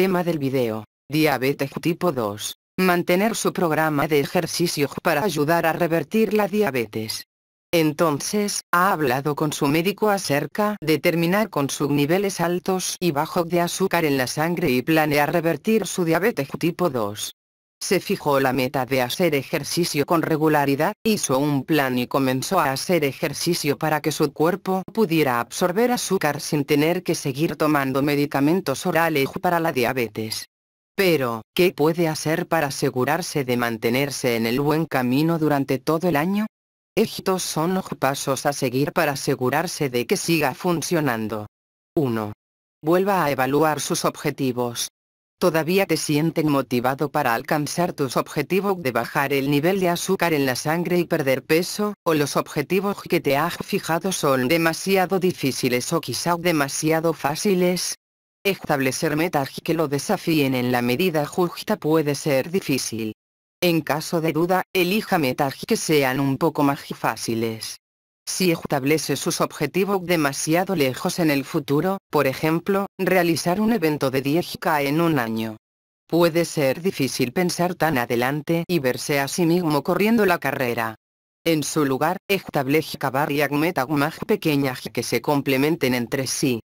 Tema del video. Diabetes tipo 2. Mantener su programa de ejercicio para ayudar a revertir la diabetes. Entonces, ha hablado con su médico acerca de terminar con sus niveles altos y bajos de azúcar en la sangre y planea revertir su diabetes tipo 2. Se fijó la meta de hacer ejercicio con regularidad, hizo un plan y comenzó a hacer ejercicio para que su cuerpo pudiera absorber azúcar sin tener que seguir tomando medicamentos orales para la diabetes. Pero, ¿qué puede hacer para asegurarse de mantenerse en el buen camino durante todo el año? Estos son los pasos a seguir para asegurarse de que siga funcionando. 1. Vuelva a evaluar sus objetivos todavía te sienten motivado para alcanzar tus objetivos de bajar el nivel de azúcar en la sangre y perder peso, o los objetivos que te has fijado son demasiado difíciles o quizá demasiado fáciles. Establecer metas que lo desafíen en la medida justa puede ser difícil. En caso de duda, elija metas que sean un poco más fáciles. Si establece sus objetivos demasiado lejos en el futuro, por ejemplo, realizar un evento de 10K en un año. Puede ser difícil pensar tan adelante y verse a sí mismo corriendo la carrera. En su lugar, establezca varias metas más pequeñas que se complementen entre sí.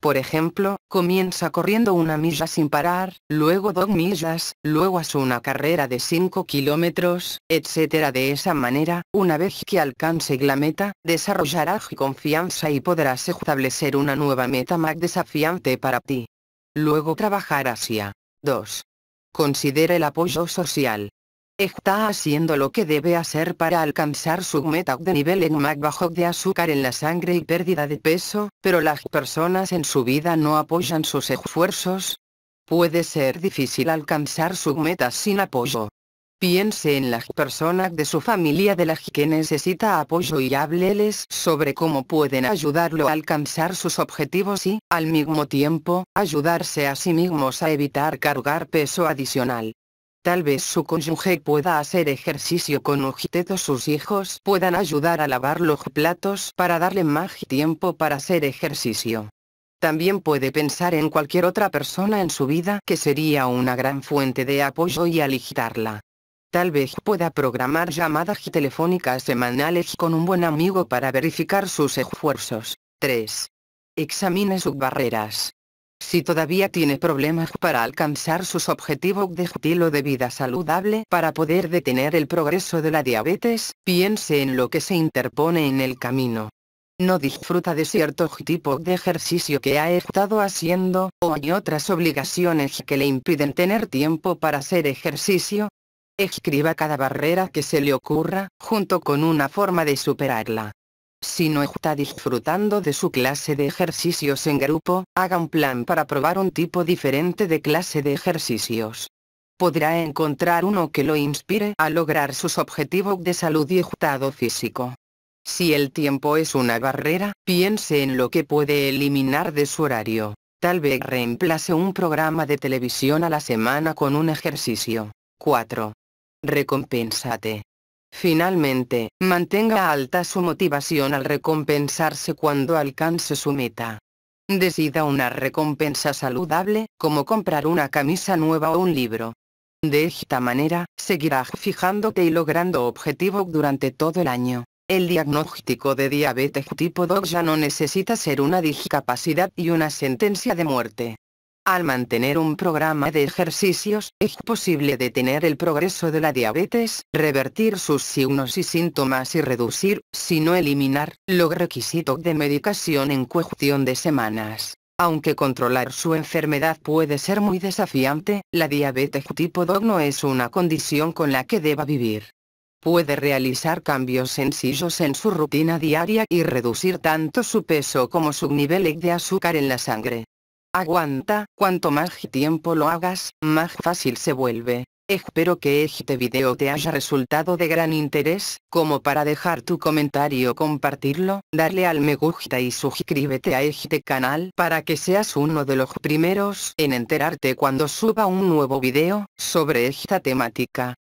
Por ejemplo, comienza corriendo una milla sin parar, luego dos millas, luego haz una carrera de 5 kilómetros, etc. De esa manera, una vez que alcance la meta, desarrollará confianza y podrás establecer una nueva meta más desafiante para ti. Luego trabajar hacia 2. Considera el apoyo social está haciendo lo que debe hacer para alcanzar su meta de nivel en MAC bajo de azúcar en la sangre y pérdida de peso, pero las personas en su vida no apoyan sus esfuerzos. Puede ser difícil alcanzar su meta sin apoyo. Piense en las personas de su familia de las que necesita apoyo y hábleles sobre cómo pueden ayudarlo a alcanzar sus objetivos y, al mismo tiempo, ayudarse a sí mismos a evitar cargar peso adicional. Tal vez su cónyuge pueda hacer ejercicio con usted o sus hijos puedan ayudar a lavar los platos para darle más tiempo para hacer ejercicio. También puede pensar en cualquier otra persona en su vida que sería una gran fuente de apoyo y aligitarla. Tal vez pueda programar llamadas telefónicas semanales con un buen amigo para verificar sus esfuerzos. 3. Examine sus barreras. Si todavía tiene problemas para alcanzar sus objetivos de estilo de vida saludable para poder detener el progreso de la diabetes, piense en lo que se interpone en el camino. No disfruta de cierto tipo de ejercicio que ha estado haciendo, o hay otras obligaciones que le impiden tener tiempo para hacer ejercicio. Escriba cada barrera que se le ocurra, junto con una forma de superarla. Si no está disfrutando de su clase de ejercicios en grupo, haga un plan para probar un tipo diferente de clase de ejercicios. Podrá encontrar uno que lo inspire a lograr sus objetivos de salud y estado físico. Si el tiempo es una barrera, piense en lo que puede eliminar de su horario. Tal vez reemplace un programa de televisión a la semana con un ejercicio. 4. Recompénsate. Finalmente, mantenga alta su motivación al recompensarse cuando alcance su meta. Decida una recompensa saludable, como comprar una camisa nueva o un libro. De esta manera, seguirás fijándote y logrando objetivos durante todo el año. El diagnóstico de diabetes tipo 2 ya no necesita ser una discapacidad y una sentencia de muerte. Al mantener un programa de ejercicios, es posible detener el progreso de la diabetes, revertir sus signos y síntomas y reducir, si no eliminar, los requisitos de medicación en cuestión de semanas. Aunque controlar su enfermedad puede ser muy desafiante, la diabetes tipo 2 no es una condición con la que deba vivir. Puede realizar cambios sencillos en su rutina diaria y reducir tanto su peso como su nivel de azúcar en la sangre. Aguanta, cuanto más tiempo lo hagas, más fácil se vuelve. Espero que este video te haya resultado de gran interés, como para dejar tu comentario compartirlo, darle al me gusta y suscríbete a este canal para que seas uno de los primeros en enterarte cuando suba un nuevo video sobre esta temática.